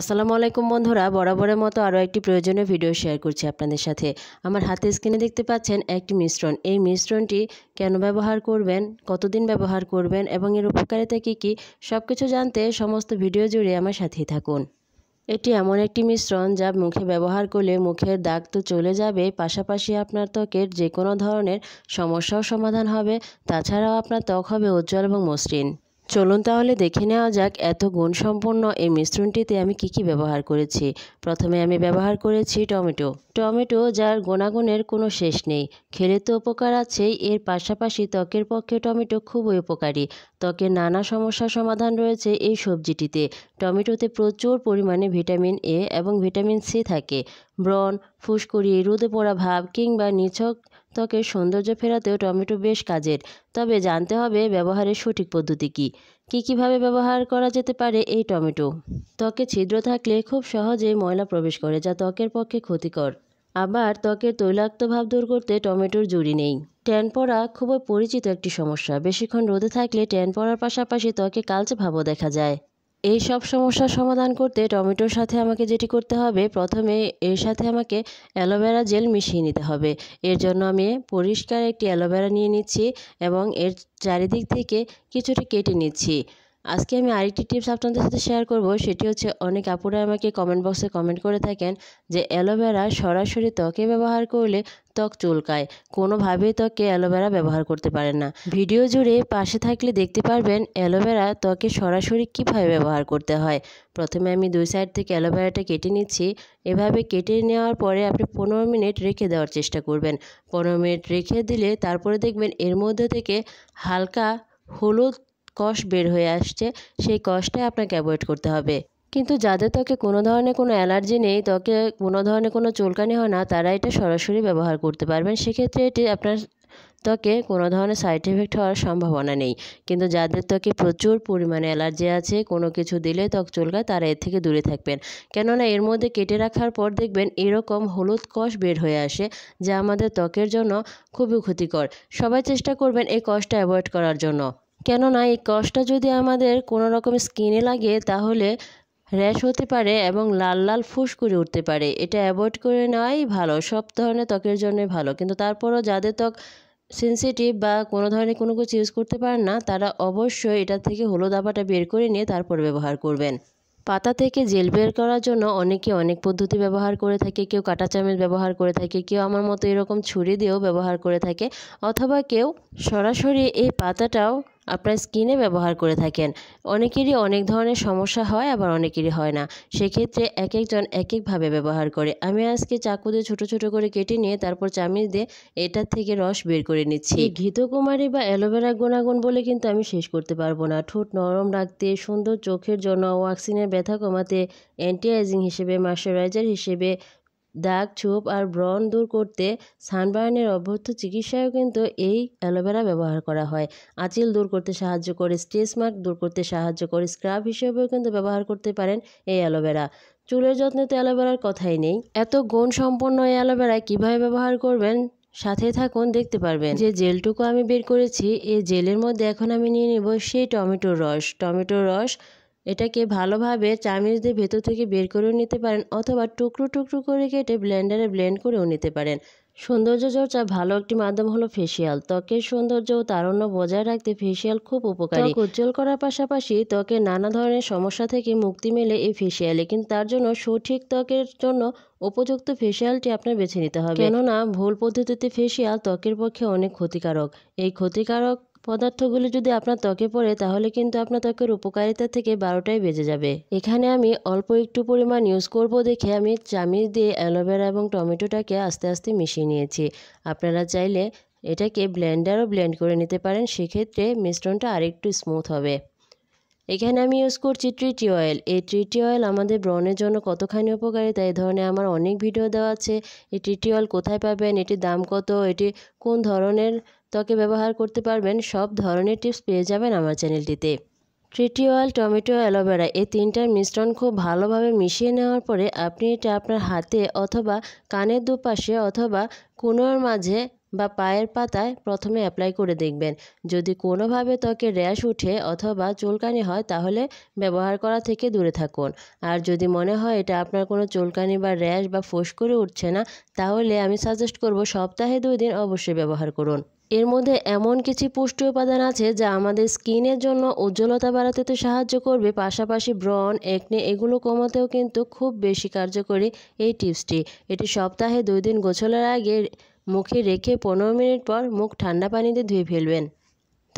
আসসালামু আলাইকুম বন্ধুরা বরাবরের মতো আরও একটি প্রয়োজনীয় ভিডিও শেয়ার করছি আপনাদের সাথে আমার হাতে স্ক্রিনে দেখতে পাচ্ছেন একটি মিশ্রণ এই মিশ্রণটি কেন ব্যবহার করবেন কতদিন ব্যবহার করবেন এবং এর উপকারিতা কী কী সব কিছু জানতে সমস্ত ভিডিও জুড়ে আমার সাথেই থাকুন এটি এমন একটি মিশ্রণ যা মুখে ব্যবহার করলে মুখের দাগ তো চলে যাবে পাশাপাশি আপনার ত্বকের যে কোনো ধরনের সমস্যাও সমাধান হবে তাছাড়াও আপনার ত্বক হবে উজ্জ্বল এবং মসৃণ চলুন তাহলে দেখে নেওয়া যাক এত গুণসম্পন্ন এই মিশ্রণটিতে আমি কি কি ব্যবহার করেছি প্রথমে আমি ব্যবহার করেছি টমেটো টমেটো যার গুণাগুণের কোনো শেষ নেই খেলে তো উপকার আছেই এর পাশাপাশি ত্বকের পক্ষে টমেটো খুবই উপকারী ত্বকের নানা সমস্যার সমাধান রয়েছে এই সবজিটিতে টমেটোতে প্রচুর পরিমাণে ভিটামিন এ এবং ভিটামিন সি থাকে ব্রণ ফুসকুড়ি রোদে পড়া ভাব কিংবা নিছক ত্বকের সৌন্দর্য ফেরাতেও টমেটো বেশ কাজের তবে জানতে হবে ব্যবহারের সঠিক পদ্ধতি কী কি কীভাবে ব্যবহার করা যেতে পারে এই টমেটো ত্বকে ছিদ্র থাকলে খুব সহজে ময়লা প্রবেশ করে যা ত্বকের পক্ষে ক্ষতিকর আবার ত্বকের তৈলাক্ত ভাব দূর করতে টমেটোর জুড়ি নেই ট্যান পড়া খুবই পরিচিত একটি সমস্যা বেশিক্ষণ রোদে থাকলে ট্যান পড়ার পাশাপাশি ত্বকে কালচে ভাবও দেখা যায় এই সব সমস্যার সমাধান করতে টমেটোর সাথে আমাকে যেটি করতে হবে প্রথমে এর সাথে আমাকে অ্যালোভেরা জেল মিশিয়ে নিতে হবে এর জন্য আমি পরিষ্কার একটি অ্যালোভেরা নিয়ে নিচ্ছি এবং এর চারিদিক থেকে কিছুটা কেটে নিচ্ছি আজকে আমি আরেকটি টিপস আপনাদের সাথে শেয়ার করব সেটি হচ্ছে অনেক আপুরা আমাকে কমেন্ট বক্সে কমেন্ট করে থাকেন যে অ্যালোভেরা সরাসরি ত্বকে ব্যবহার করলে ত্বক চুলকায় কোনোভাবেই ত্বকে অ্যালোভেরা ব্যবহার করতে পারেন না ভিডিও জুড়ে পাশে থাকলে দেখতে পারবেন অ্যালোভেরা ত্বকে সরাসরি কীভাবে ব্যবহার করতে হয় প্রথমে আমি দুই সাইড থেকে অ্যালোভেরাটা কেটে নিচ্ছি এভাবে কেটে নেওয়ার পরে আপনি পনেরো মিনিট রেখে দেওয়ার চেষ্টা করবেন পনেরো মিনিট রেখে দিলে তারপরে দেখবেন এর মধ্যে থেকে হালকা হলুদ কষ বের হয়ে আসছে সেই কষটাই আপনাকে অ্যাভয়েড করতে হবে কিন্তু যাদের ত্বকে কোনো ধরনের কোনো অ্যালার্জি নেই ত্বকে কোনো ধরনের কোনো চুলকানি হয় না তারা এটা সরাসরি ব্যবহার করতে পারবেন সেক্ষেত্রে এটি আপনার ত্বকে কোনো ধরনের সাইড এফেক্ট হওয়ার সম্ভাবনা নেই কিন্তু যাদের ত্বকে প্রচুর পরিমাণে অ্যালার্জি আছে কোনো কিছু দিলে ত্বক চুলকায় তারা এর থেকে দূরে থাকবেন কেননা এর মধ্যে কেটে রাখার পর দেখবেন এরকম হলুদ কষ বের হয়ে আসে যা আমাদের ত্বকের জন্য খুবই ক্ষতিকর সবাই চেষ্টা করবেন এই কষটা অ্যাভয়েড করার জন্য কেননা এই কষটা যদি আমাদের কোনো রকম স্কিনে লাগে তাহলে র্যাশ হতে পারে এবং লাল লাল করে উঠতে পারে এটা অ্যাভয়েড করে নেওয়াই ভালো সব ধরনের ত্বকের জন্যই ভালো কিন্তু তারপরও যাদের ত্বক সেন্সিটিভ বা কোনো ধরনের কোনো কিছু ইউজ করতে পারেন না তারা অবশ্যই এটা থেকে হলুদ দাবাটা বের করে নিয়ে তারপর ব্যবহার করবেন পাতা থেকে জেল বের করার জন্য অনেকে অনেক পদ্ধতি ব্যবহার করে থাকে কেউ কাঁটা চামচ ব্যবহার করে থাকে কেউ আমার মতো এরকম ছুরি দিয়েও ব্যবহার করে থাকে অথবা কেউ সরাসরি এই পাতাটাও আপনার স্কিনে ব্যবহার করে থাকেন অনেকেরই অনেক ধরনের সমস্যা হয় আবার অনেকেরই হয় না সেক্ষেত্রে এক একজন এক একভাবে ব্যবহার করে আমি আজকে চাকু দিয়ে ছোটো ছোটো করে কেটে নিয়ে তারপর চামিচ দিয়ে এটার থেকে রস বের করে নিচ্ছি ঘৃতকুমারী বা অ্যালোভেরা গুণাগুণ বলে কিন্তু আমি শেষ করতে পারবো না ঠোঁট নরম রাখতে সুন্দর চোখের জন্য ওয়াক্সিনের ব্যথা কমাতে অ্যান্টিআইজিং হিসেবে ময়শ্চারাইজার হিসেবে দাগ ছোপ আর ব্রণ দূর করতে সানবার্নের অভ্যর্থ চিকিৎসায়ও কিন্তু এই অ্যালোভেরা ব্যবহার করা হয় আঁচিল দূর করতে সাহায্য করে স্টেজ মার্ক দূর করতে সাহায্য করে স্ক্রাব হিসেবেও কিন্তু ব্যবহার করতে পারেন এই অ্যালোভেরা চুলের যত্নে তো অ্যালোভেরার কথাই নেই এত গুণ সম্পন্ন এই অ্যালোভেরা কীভাবে ব্যবহার করবেন সাথে থাকুন দেখতে পারবেন যে জেলটুকু আমি বের করেছি এই জেলের মধ্যে এখন আমি নিয়ে নেব সেই টমেটোর রস টমেটোর রস এটাকে ভালোভাবে চামিচ দিয়ে ভেতর থেকে বের করেও নিতে পারেন অথবা টুকরো টুকরো করে কেটে ব্লেন্ডারে ব্লেন্ড করেও নিতে পারেন সৌন্দর্য চর্চা ভালো একটি মাধ্যম হলো ফেসিয়াল ত্বকের সৌন্দর্য ও তারণ্য বজায় রাখতে ফেসিয়াল খুব উপকারী ত্বক উজ্জ্বল করার পাশাপাশি ত্বকে নানা ধরনের সমস্যা থেকে মুক্তি মেলে এই ফেসিয়ালে কিন্তু তার জন্য সঠিক ত্বকের জন্য উপযুক্ত ফেসিয়ালটি আপনার বেছে নিতে হবে কেননা ভুল পদ্ধতিতে ফেসিয়াল ত্বকের পক্ষে অনেক ক্ষতিকারক এই ক্ষতিকারক পদার্থগুলি যদি আপনার ত্বকে পড়ে তাহলে কিন্তু আপনার ত্বকের উপকারিতা থেকে বারোটাই বেজে যাবে এখানে আমি অল্প একটু পরিমাণ ইউজ করব দেখে আমি চামিচ দিয়ে অ্যালোভেরা এবং টমেটোটাকে আস্তে আস্তে মিশিয়ে নিয়েছি আপনারা চাইলে এটাকে ব্লেন্ডারও ব্লেন্ড করে নিতে পারেন সেক্ষেত্রে মিশ্রণটা আরেকটু স্মুথ হবে এখানে আমি ইউজ করছি ট্রিটি অয়েল এই ট্রিটি অয়েল আমাদের ব্রণের জন্য কতখানি উপকারী তাই ধরনের আমার অনেক ভিডিও দেওয়া আছে এই ট্রিটি অয়েল কোথায় পাবেন এটির দাম কত এটি কোন ধরনের ত্বকে ব্যবহার করতে পারবেন সব ধরনের টিপস পেয়ে যাবেন আমার চ্যানেলটিতে ট্রিটি অয়েল টমেটো অ্যালোভেরা এই তিনটার মিশ্রণ খুব ভালোভাবে মিশিয়ে নেওয়ার পরে আপনি এটা আপনার হাতে অথবা কানের দুপাশে অথবা কোনোর মাঝে বা পায়ের পাতায় প্রথমে অ্যাপ্লাই করে দেখবেন যদি কোনোভাবে ত্বকে র্যাশ উঠে অথবা চুলকানি হয় তাহলে ব্যবহার করা থেকে দূরে থাকুন আর যদি মনে হয় এটা আপনার কোনো চুলকানি বা র্যাশ বা ফোস করে উঠছে না তাহলে আমি সাজেস্ট করব সপ্তাহে দুই দিন অবশ্যই ব্যবহার করুন এর মধ্যে এমন কিছু পুষ্টি উপাদান আছে যা আমাদের স্কিনের জন্য উজ্জ্বলতা বাড়াতে তো সাহায্য করবে পাশাপাশি ব্রন একনে এগুলো কমাতেও কিন্তু খুব বেশি কার্যকরী এই টিপসটি এটি সপ্তাহে দুই দিন গোছলের আগে মুখে রেখে পনেরো মিনিট পর মুখ ঠান্ডা পানিতে ধুয়ে ফেলবেন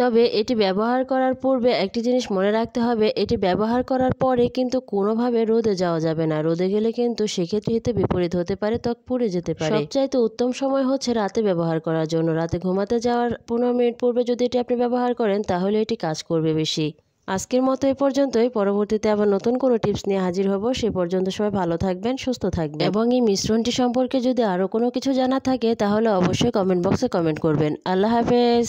তবে এটি ব্যবহার করার পূর্বে একটি জিনিস মনে রাখতে হবে এটি ব্যবহার করার পরে কিন্তু কোনোভাবে রোদে যাওয়া যাবে না রোদে গেলে কিন্তু সেক্ষেত্রে হিতে বিপরীত হতে পারে ত্বক পুড়ে যেতে পারে সবচাইতে উত্তম সময় হচ্ছে রাতে ব্যবহার করার জন্য রাতে ঘুমাতে যাওয়ার পনেরো মিনিট পূর্বে যদি এটি আপনি ব্যবহার করেন তাহলে এটি কাজ করবে বেশি আজকের মতো এ পর্যন্তই পরবর্তীতে আবার নতুন কোনো টিপস নিয়ে হাজির হব সে পর্যন্ত সবাই ভালো থাকবেন সুস্থ থাকবেন এবং এই মিশ্রণটি সম্পর্কে যদি আরও কোনো কিছু জানা থাকে তাহলে অবশ্যই কমেন্ট বক্সে কমেন্ট করবেন আল্লাহ হাফেজ